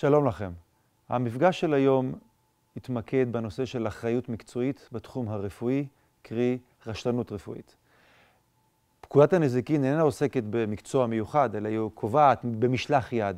שלום לכם. המפגש של היום התמקד בנושא של אחריות מקצועית בתחום הרפואי, קרי רשלנות רפואית. פקודת הנזיקין איננה עוסקת במקצוע מיוחד, אלא היא קובעת במשלח יד.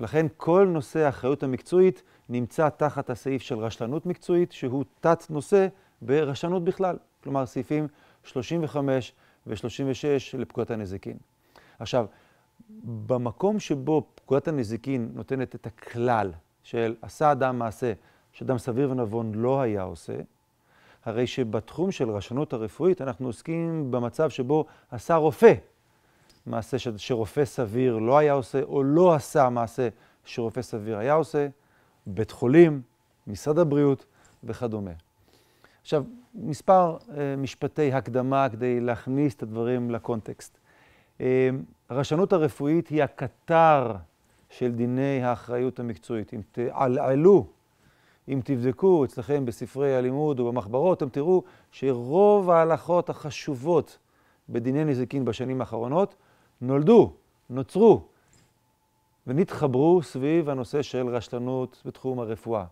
ולכן כל נושא האחריות המקצועית נמצא תחת הסעיף של רשלנות מקצועית, שהוא תת-נושא ברשלנות בכלל. כלומר, סעיפים 35 ו-36 לפקודת הנזיקין. עכשיו, במקום שבו פקודת הנזיקין נותנת את הכלל של עשה אדם מעשה שאדם סביר ונבון לא היה עושה, הרי שבתחום של רשנות הרפואית אנחנו עוסקים במצב שבו עשה רופא מעשה ש... שרופא סביר לא היה עושה, או לא עשה מעשה שרופא סביר היה עושה, בית חולים, משרד הבריאות וכדומה. עכשיו, מספר אה, משפטי הקדמה כדי להכניס את הדברים לקונטקסט. אמ, הרשנות הרפואית היא הקטר של דיני האחריות המקצועית. אם תעלעלו, אם תבדקו אצלכם בספרי הלימוד ובמחברות, אתם תראו שרוב ההלכות החשובות בדיני נזיקין בשנים האחרונות נולדו, נוצרו ונתחברו סביב הנושא של רשלנות בתחום הרפואה.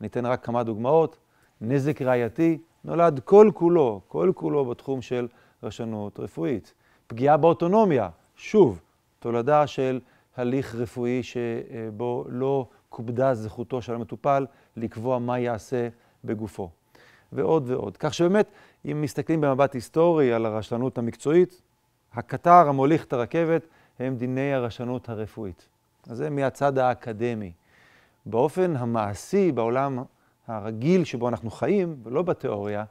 אני אתן רק כמה דוגמאות. נזק ראייתי נולד כל כולו, כל כולו בתחום של רשלנות רפואית. פגיעה באוטונומיה, שוב, תולדה של הליך רפואי שבו לא כובדה זכותו של המטופל לקבוע מה יעשה בגופו. ועוד ועוד. כך שבאמת, אם מסתכלים במבט היסטורי על הרשלנות המקצועית, הקטר המוליך את הרכבת הם דיני הרשלנות הרפואית. אז זה מהצד האקדמי. באופן המעשי, בעולם הרגיל שבו אנחנו חיים, ולא בתיאוריה,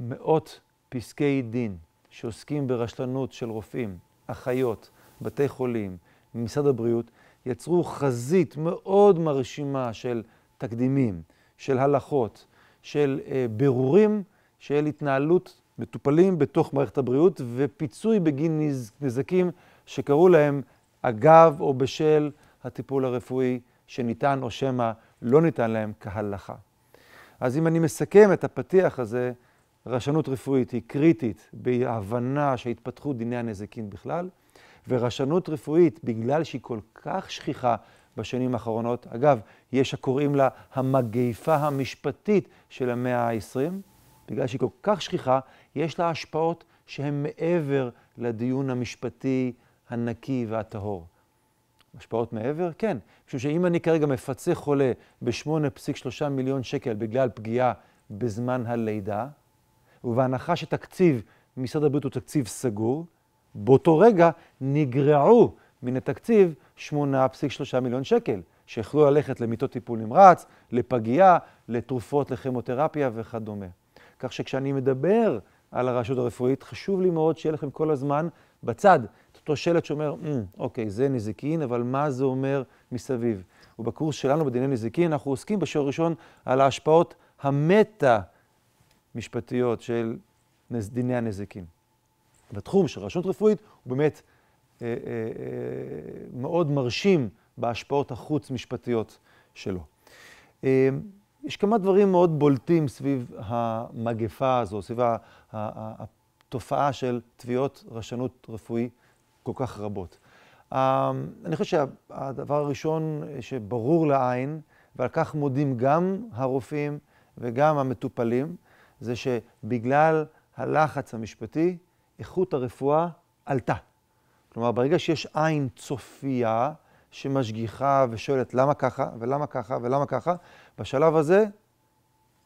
מאות פסקי דין שעוסקים ברשלנות של רופאים, אחיות, בתי חולים, ממשרד הבריאות, יצרו חזית מאוד מרשימה של תקדימים, של הלכות, של אה, ברורים, של התנהלות מטופלים בתוך מערכת הבריאות ופיצוי בגין נז, נזקים שקרו להם אגב או בשל הטיפול הרפואי שניתן או שמא לא ניתן להם כהלכה. אז אם אני מסכם את הפתיח הזה, רשנות רפואית היא קריטית בהבנה של דיני הנזיקין בכלל, ורשנות רפואית, בגלל שהיא כל כך שכיחה בשנים האחרונות, אגב, יש הקוראים לה המגיפה המשפטית של המאה ה-20, בגלל שהיא כל כך שכיחה, יש לה השפעות שהן מעבר לדיון המשפטי הנקי והטהור. השפעות מעבר? כן. משום שאם אני כרגע מפצה חולה ב-8.3 מיליון שקל בגלל פגיעה בזמן הלידה, ובהנחה שתקציב משרד הבריאות הוא תקציב סגור, באותו רגע נגרעו מן התקציב 8.3 מיליון שקל, שיכלו ללכת למיטות טיפול נמרץ, לפגייה, לתרופות לכימותרפיה וכדומה. כך שכשאני מדבר על הרשות הרפואית, חשוב לי מאוד שיהיה לכם כל הזמן בצד את אותו שלט שאומר, mm, אוקיי, זה נזיקין, אבל מה זה אומר מסביב? ובקורס שלנו בדיני נזיקין אנחנו עוסקים בשיעור הראשון על ההשפעות המטה. משפטיות של דיני הנזיקין. בתחום של רשות רפואית הוא באמת אה, אה, אה, מאוד מרשים בהשפעות החוץ-משפטיות שלו. אה, יש כמה דברים מאוד בולטים סביב המגפה הזו, סביב התופעה של תביעות רשנות רפואי כל כך רבות. אה, אני חושב שהדבר הראשון שברור לעין, ועל כך מודים גם הרופאים וגם המטופלים, זה שבגלל הלחץ המשפטי, איכות הרפואה עלתה. כלומר, ברגע שיש עין צופייה שמשגיחה ושואלת למה ככה ולמה ככה ולמה ככה, בשלב הזה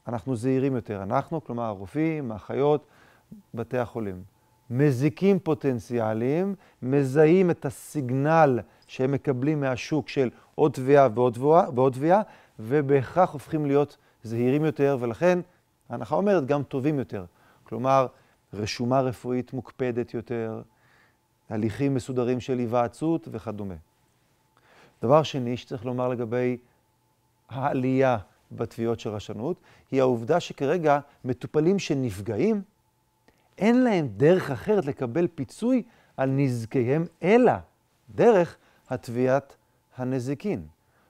אנחנו זהירים יותר. אנחנו, כלומר הרופאים, האחיות, בתי החולים. מזיקים פוטנציאליים, מזהים את הסיגנל שהם מקבלים מהשוק של עוד תביעה ועוד תביעה, ובהכרח הופכים להיות זהירים יותר, ולכן ההנחה אומרת גם טובים יותר. כלומר, רשומה רפואית מוקפדת יותר, הליכים מסודרים של היוועצות וכדומה. דבר שני שצריך לומר לגבי העלייה בתביעות של רשנות, היא העובדה שכרגע מטופלים שנפגעים, אין להם דרך אחרת לקבל פיצוי על נזקיהם, אלא דרך התביעת הנזיקין.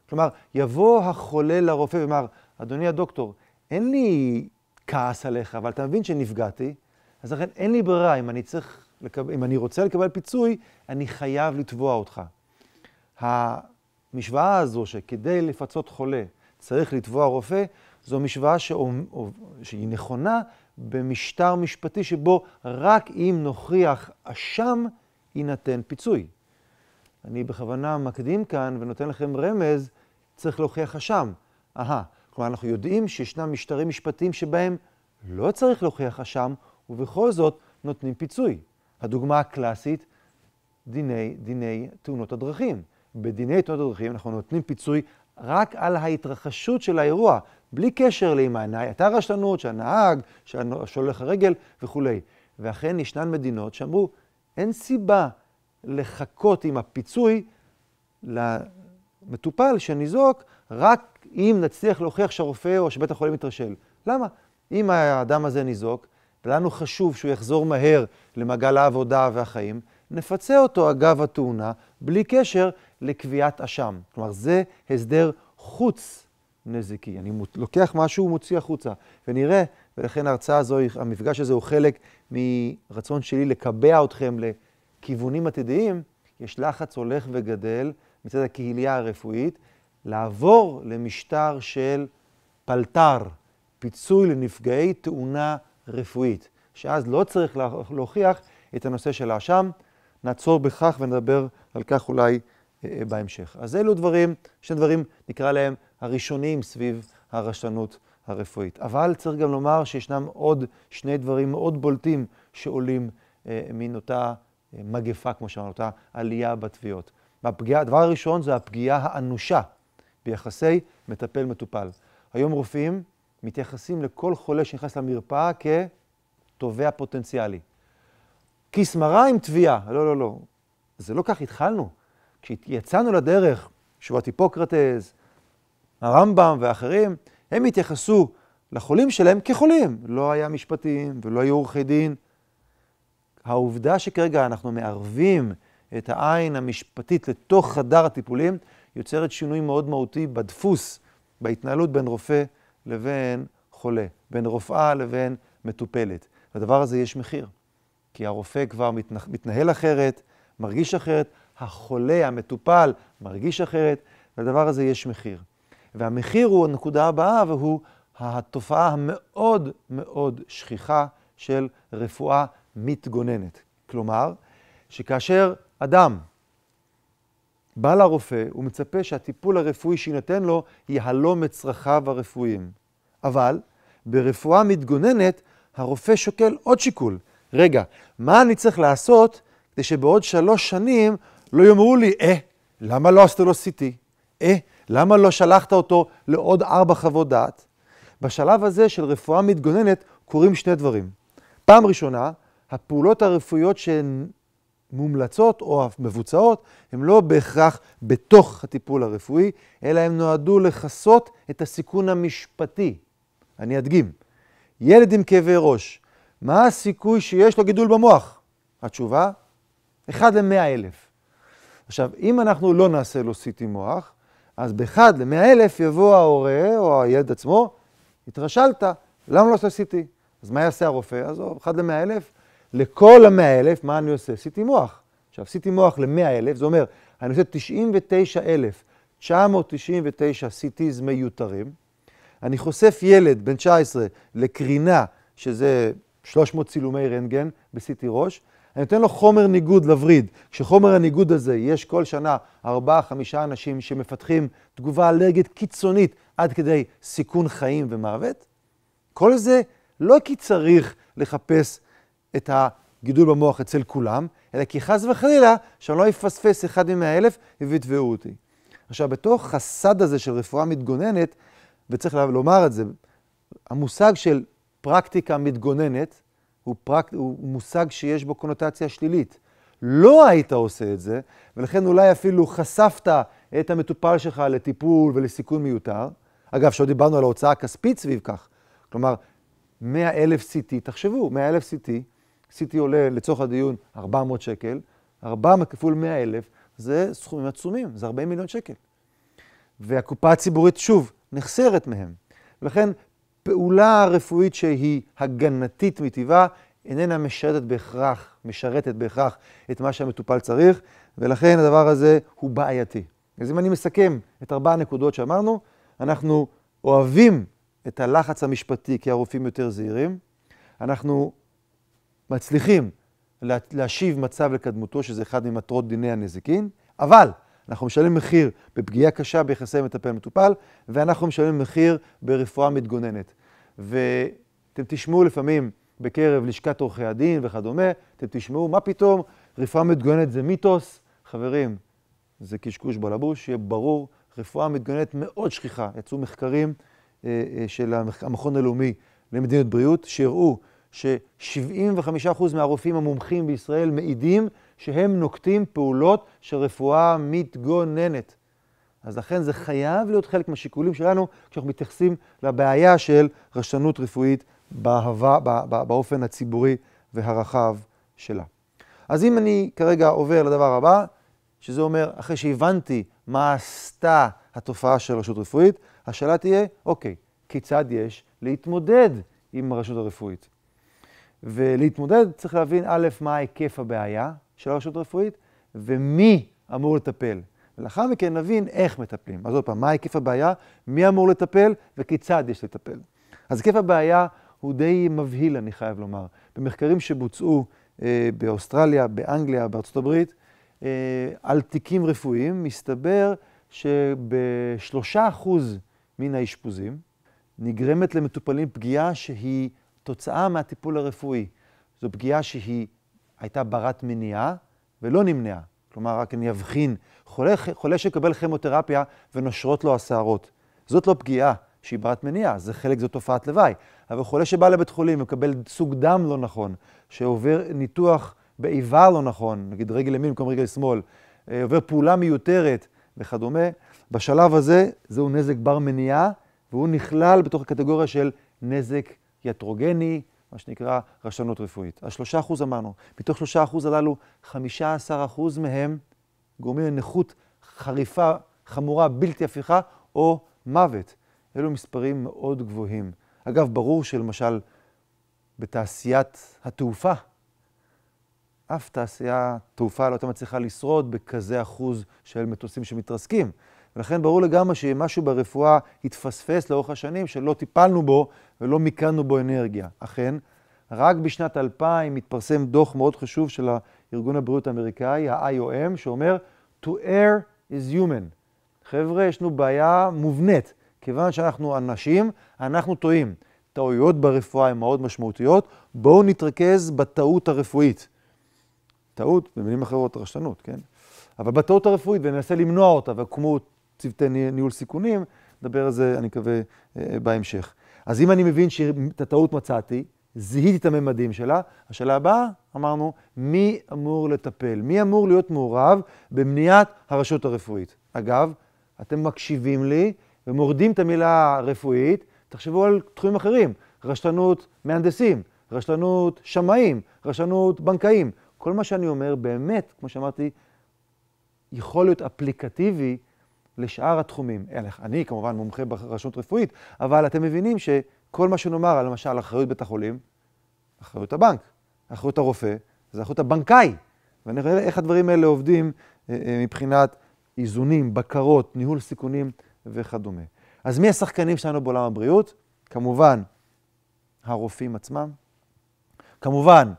כלומר, יבוא החולה לרופא ויאמר, אדוני הדוקטור, אין לי כעס עליך, אבל אתה מבין שנפגעתי, אז לכן אין לי ברירה, אם אני צריך, לקב... אם אני רוצה לקבל פיצוי, אני חייב לתבוע אותך. המשוואה הזו שכדי לפצות חולה צריך לתבוע רופא, זו משוואה שאומ... שהיא נכונה במשטר משפטי שבו רק אם נוכיח אשם, יינתן פיצוי. אני בכוונה מקדים כאן ונותן לכם רמז, צריך להוכיח אשם. אהה, כלומר, אנחנו יודעים שישנם משטרים משפטיים שבהם לא צריך להוכיח אשם, ובכל זאת נותנים פיצוי. הדוגמה הקלאסית, דיני, דיני תאונות הדרכים. בדיני תאונות הדרכים אנחנו נותנים פיצוי רק על ההתרחשות של האירוע, בלי קשר לאם הייתה רשלנות, שהנהג, שהולך הרגל וכולי. ואכן ישנן מדינות שאמרו, אין סיבה לחכות עם הפיצוי למטופל שניזוק רק אם נצליח להוכיח שהרופא או שבית החולים מתרשל. למה? אם האדם הזה ניזוק, ולנו חשוב שהוא יחזור מהר למעגל העבודה והחיים, נפצה אותו אגב התאונה, בלי קשר לקביעת אשם. כלומר, זה הסדר חוץ נזיקי. אני לוקח משהו ומוציא החוצה, ונראה, ולכן ההרצאה הזו, המפגש הזה הוא חלק מרצון שלי לקבע אתכם לכיוונים עתידיים. יש לחץ הולך וגדל מצד הקהילייה הרפואית, לעבור למשטר של פלט"ר, פיצוי לנפגעי תאונה רפואית, שאז לא צריך להוכיח את הנושא של האשם. נעצור בכך ונדבר על כך אולי אה, אה, בהמשך. אז אלו דברים, שני דברים, נקרא להם הראשונים סביב הרשלנות הרפואית. אבל צריך גם לומר שישנם עוד שני דברים מאוד בולטים שעולים אה, מן אותה אה, מגפה, כמו שאמרנו, אותה עלייה בתביעות. הדבר הראשון זה הפגיעה האנושה ביחסי מטפל-מטופל. היום רופאים מתייחסים לכל חולה שנכנס למרפאה כתובע פוטנציאלי. כיס מרה עם תביעה. לא, לא, לא. זה לא כך התחלנו. כשיצאנו לדרך, שבועת היפוקרטס, הרמב"ם ואחרים, הם התייחסו לחולים שלהם כחולים. לא היה משפטים ולא היו עורכי דין. העובדה שכרגע אנחנו מערבים את העין המשפטית לתוך חדר הטיפולים, יוצרת שינוי מאוד מהותי בדפוס, בהתנהלות בין רופא לבין חולה, בין רופאה לבין מטופלת. לדבר הזה יש מחיר, כי הרופא כבר מתנה, מתנהל אחרת, מרגיש אחרת, החולה, המטופל, מרגיש אחרת, לדבר הזה יש מחיר. והמחיר הוא הנקודה הבאה, והוא התופעה המאוד מאוד שכיחה של רפואה מתגוננת. כלומר, שכאשר אדם בא לרופא מצפה שהטיפול הרפואי שיינתן לו יהלום את צרכיו הרפואיים. אבל ברפואה מתגוננת הרופא שוקל עוד שיקול. רגע, מה אני צריך לעשות כדי שבעוד שלוש שנים לא יאמרו לי, אה, למה לא עשית לו CT? אה, למה לא שלחת אותו לעוד ארבע חוות דעת? בשלב הזה של רפואה מתגוננת קורים שני דברים. פעם ראשונה, הפעולות הרפואיות שהן מומלצות או מבוצעות, הן לא בהכרח בתוך הטיפול הרפואי, אלא הן נועדו לכסות את הסיכון המשפטי. אני אדגים. ילד עם כאבי ראש, מה הסיכוי שיש לו גידול במוח? התשובה, 1 ל-100 אלף. עכשיו, אם אנחנו לא נעשה לו סיטי מוח, אז ב-1 ל-100 אלף יבוא ההורה או הילד עצמו, התרשלת, למה לא עושה סיטי? אז מה יעשה הרופא? עזוב, 1 ל-100 אלף, לכל המאה אלף, מה אני עושה? עשיתי מוח. עכשיו, עשיתי מוח למאה אלף, זה אומר, אני עושה 99,999 CTs מיותרים, אני חושף ילד בן 19 לקרינה, שזה 300 צילומי רנטגן ב-CT ראש, אני נותן לו חומר ניגוד לווריד. כשחומר הניגוד הזה, יש כל שנה 4-5 אנשים שמפתחים תגובה אלרגית קיצונית עד כדי סיכון חיים ומוות. כל זה לא כי צריך לחפש את הגידול במוח אצל כולם, אלא כי חס וחלילה, שאני לא אפספס אחד ממאה אלף ויתבעו אותי. עכשיו, בתוך הסד הזה של רפואה מתגוננת, וצריך לומר את זה, המושג של פרקטיקה מתגוננת הוא, פרק, הוא מושג שיש בו קונוטציה שלילית. לא היית עושה את זה, ולכן אולי אפילו חשפת את המטופל שלך לטיפול ולסיכון מיותר. אגב, שעוד דיברנו על ההוצאה הכספית סביב כך. כלומר, 100 אלף CT, תחשבו, 100 אלף CT CT עולה לצורך הדיון 400 שקל, 400 כפול 100 אלף, זה סכומים עצומים, זה 40 מיליון שקל. והקופה הציבורית, שוב, נחסרת מהם. ולכן פעולה רפואית שהיא הגנתית מטבעה, איננה משרתת בהכרח, משרתת בהכרח את מה שהמטופל צריך, ולכן הדבר הזה הוא בעייתי. אז אם אני מסכם את ארבע הנקודות שאמרנו, אנחנו אוהבים את הלחץ המשפטי כי הרופאים יותר זהירים, אנחנו מצליחים להשיב מצב לקדמותו, שזה אחד ממטרות דיני הנזיקין, אבל אנחנו משלמים מחיר בפגיעה קשה ביחסי מטפל-מטופל, ואנחנו משלמים מחיר ברפואה מתגוננת. ואתם תשמעו לפעמים בקרב לשכת עורכי הדין וכדומה, אתם תשמעו מה פתאום, רפואה מתגוננת זה מיתוס. חברים, זה קשקוש בלבוש, שיהיה ברור, רפואה מתגוננת מאוד שכיחה. יצאו מחקרים אה, אה, של המכון הלאומי למדיניות בריאות, שהראו ש-75% מהרופאים המומחים בישראל מעידים שהם נוקטים פעולות של רפואה מתגוננת. אז לכן זה חייב להיות חלק מהשיקולים שלנו כשאנחנו מתייחסים לבעיה של רשלנות רפואית בהווה, באופן הציבורי והרחב שלה. אז אם אני כרגע עובר לדבר הבא, שזה אומר, אחרי שהבנתי מה עשתה התופעה של רשות רפואית, השאלה תהיה, אוקיי, כיצד יש להתמודד עם הרשות הרפואית? ולהתמודד צריך להבין א', מה היקף הבעיה של הרשות הרפואית ומי אמור לטפל. ולאחר מכן נבין איך מטפלים. אז עוד פעם, מה היקף הבעיה, מי אמור לטפל וכיצד יש לטפל. אז היקף הבעיה הוא די מבהיל, אני חייב לומר. במחקרים שבוצעו אה, באוסטרליה, באנגליה, בארצות הברית, אה, על תיקים רפואיים, מסתבר שבשלושה אחוז מן האשפוזים נגרמת למטופלים פגיעה שהיא תוצאה מהטיפול הרפואי. זו פגיעה שהיא הייתה ברת מניעה ולא נמנעה. כלומר, רק אני אבחין, חולה, חולה שקבל כימותרפיה ונושרות לו השערות. זאת לא פגיעה שהיא ברת מניעה, זה חלק, זו תופעת לוואי. אבל חולה שבא לבית חולים ומקבל סוג דם לא נכון, שעובר ניתוח באיבה לא נכון, נגיד רגל ימין במקום רגל שמאל, אה, עובר פעולה מיותרת וכדומה, בשלב הזה זהו נזק בר מניעה, והוא נכלל בתוך הקטגוריה של נזק יטרוגני, מה שנקרא רשלנות רפואית. השלושה אחוז אמרנו, מתוך שלושה אחוז הללו, חמישה עשר אחוז מהם גורמים לנכות חריפה, חמורה, בלתי הפיכה, או מוות. אלו מספרים מאוד גבוהים. אגב, ברור שלמשל בתעשיית התעופה, אף תעשייה תעופה לא הייתה מצליחה לשרוד בכזה אחוז של מטוסים שמתרסקים. ולכן ברור לגמרי שמשהו ברפואה התפספס לאורך השנים, שלא טיפלנו בו ולא מיקדנו בו אנרגיה. אכן, רק בשנת 2000 התפרסם דוח מאוד חשוב של ארגון הבריאות האמריקאי, ה-IOM, שאומר, To air is human. חבר'ה, יש לנו בעיה מובנית. כיוון שאנחנו אנשים, אנחנו טועים. טעויות ברפואה הן מאוד משמעותיות, בואו נתרכז בטעות הרפואית. טעות, במילים אחרות, רשלנות, כן? אבל בטעות הרפואית, וננסה למנוע אותה, והוקמו צוותי ניהול סיכונים, נדבר על זה, אני מקווה, אה, אה, בהמשך. אז אם אני מבין שאת הטעות מצאתי, זיהיתי את הממדים שלה, השאלה הבאה, אמרנו, מי אמור לטפל? מי אמור להיות מעורב במניעת הרשות הרפואית? אגב, אתם מקשיבים לי ומורדים את המילה רפואית, תחשבו על תחומים אחרים, רשלנות מהנדסים, רשלנות שמאים, רשלנות בנקאים. כל מה שאני אומר באמת, כמו שאמרתי, יכול להיות אפליקטיבי לשאר התחומים. אה, אני כמובן מומחה ברשות רפואית, אבל אתם מבינים שכל מה שנאמר למשל אחריות בית החולים, אחריות הבנק, אחריות הרופא, זה אחריות הבנקאי. ונראה איך הדברים האלה עובדים אה, אה, מבחינת איזונים, בקרות, ניהול סיכונים וכדומה. אז מי השחקנים שלנו בעולם הבריאות? כמובן, הרופאים עצמם. כמובן,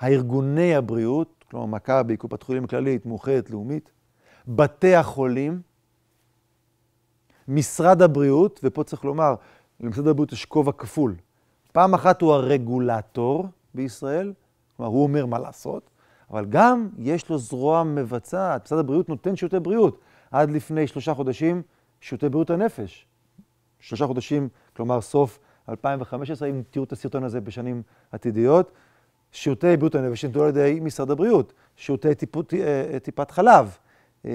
הארגוני הבריאות, כלומר מכבי, קופת חולים כללית, מאוחדת, לאומית. בתי החולים, משרד הבריאות, ופה צריך לומר, למשרד הבריאות יש כובע כפול. פעם אחת הוא הרגולטור בישראל, כלומר, הוא אומר מה לעשות, אבל גם יש לו זרוע מבצעת. משרד הבריאות נותן שירותי בריאות. עד לפני שלושה חודשים, שירותי בריאות הנפש. שלושה חודשים, כלומר סוף 2015, אם תראו את הסרטון הזה בשנים עתידיות, שירותי בריאות הנפש נתנו על ידי משרד הבריאות, שירותי טיפות, אה, אה, טיפת חלב, אה,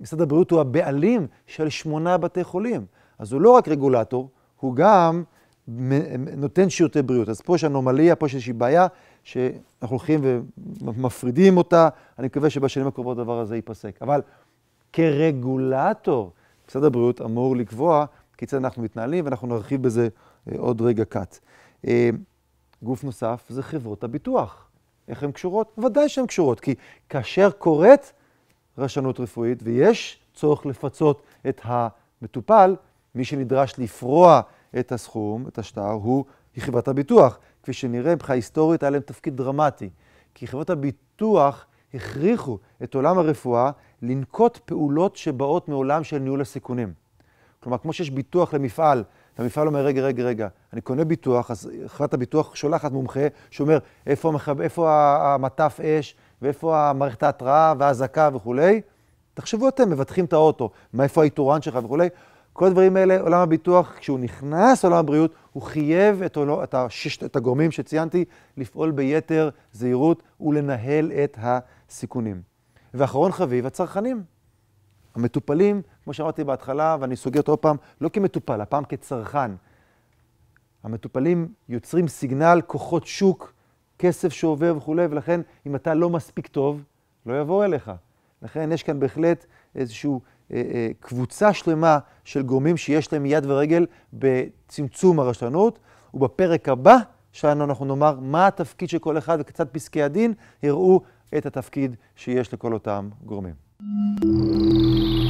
משרד הבריאות הוא הבעלים של שמונה בתי חולים. אז הוא לא רק רגולטור, הוא גם נותן שירותי בריאות. אז פה יש אנומליה, פה יש איזושהי בעיה שאנחנו הולכים ומפרידים אותה. אני מקווה שבשנים הקרובות הדבר הזה ייפסק. אבל כרגולטור, משרד הבריאות אמור לקבוע כיצד אנחנו מתנהלים, ואנחנו נרחיב בזה אה, עוד רגע קט. אה, גוף נוסף זה חברות הביטוח. איך הן קשורות? ודאי שהן קשורות, כי כאשר קורית רשנות רפואית, ויש צורך לפצות את המטופל. מי שנדרש לפרוע את הסכום, את השטר, הוא חברת הביטוח. כפי שנראה, מבחינה היסטורית היה להם תפקיד דרמטי. כי חברות הביטוח הכריחו את עולם הרפואה לנקוט פעולות שבאות מעולם של ניהול הסיכונים. כלומר, כמו שיש ביטוח למפעל, המפעל אומר, רגע, רגע, רגע, אני קונה ביטוח, אז חברת הביטוח שולחת מומחה שאומר, איפה, איפה המטף אש, ואיפה מערכת ההתראה והאזעקה וכולי. תחשבו אתם, מבטחים את האוטו, מאיפה האיתורן שלך וכולי. כל הדברים האלה, עולם הביטוח, כשהוא נכנס לעולם הבריאות, הוא חייב את, עולו, את, השש, את הגורמים שציינתי לפעול ביתר זהירות ולנהל את הסיכונים. ואחרון חביב, הצרכנים. המטופלים, כמו שאמרתי בהתחלה, ואני סוגר אותו עוד פעם, לא כמטופל, הפעם כצרכן. המטופלים יוצרים סיגנל כוחות שוק כסף שעובר וכולי, ולכן אם אתה לא מספיק טוב, לא יבוא אליך. לכן יש כאן בהחלט איזושהי אה, אה, קבוצה שלמה של גורמים שיש להם יד ורגל בצמצום הרשלנות, ובפרק הבא שלנו אנחנו נאמר מה התפקיד של כל אחד, וכיצד פסקי הדין יראו את התפקיד שיש לכל אותם גורמים. thank you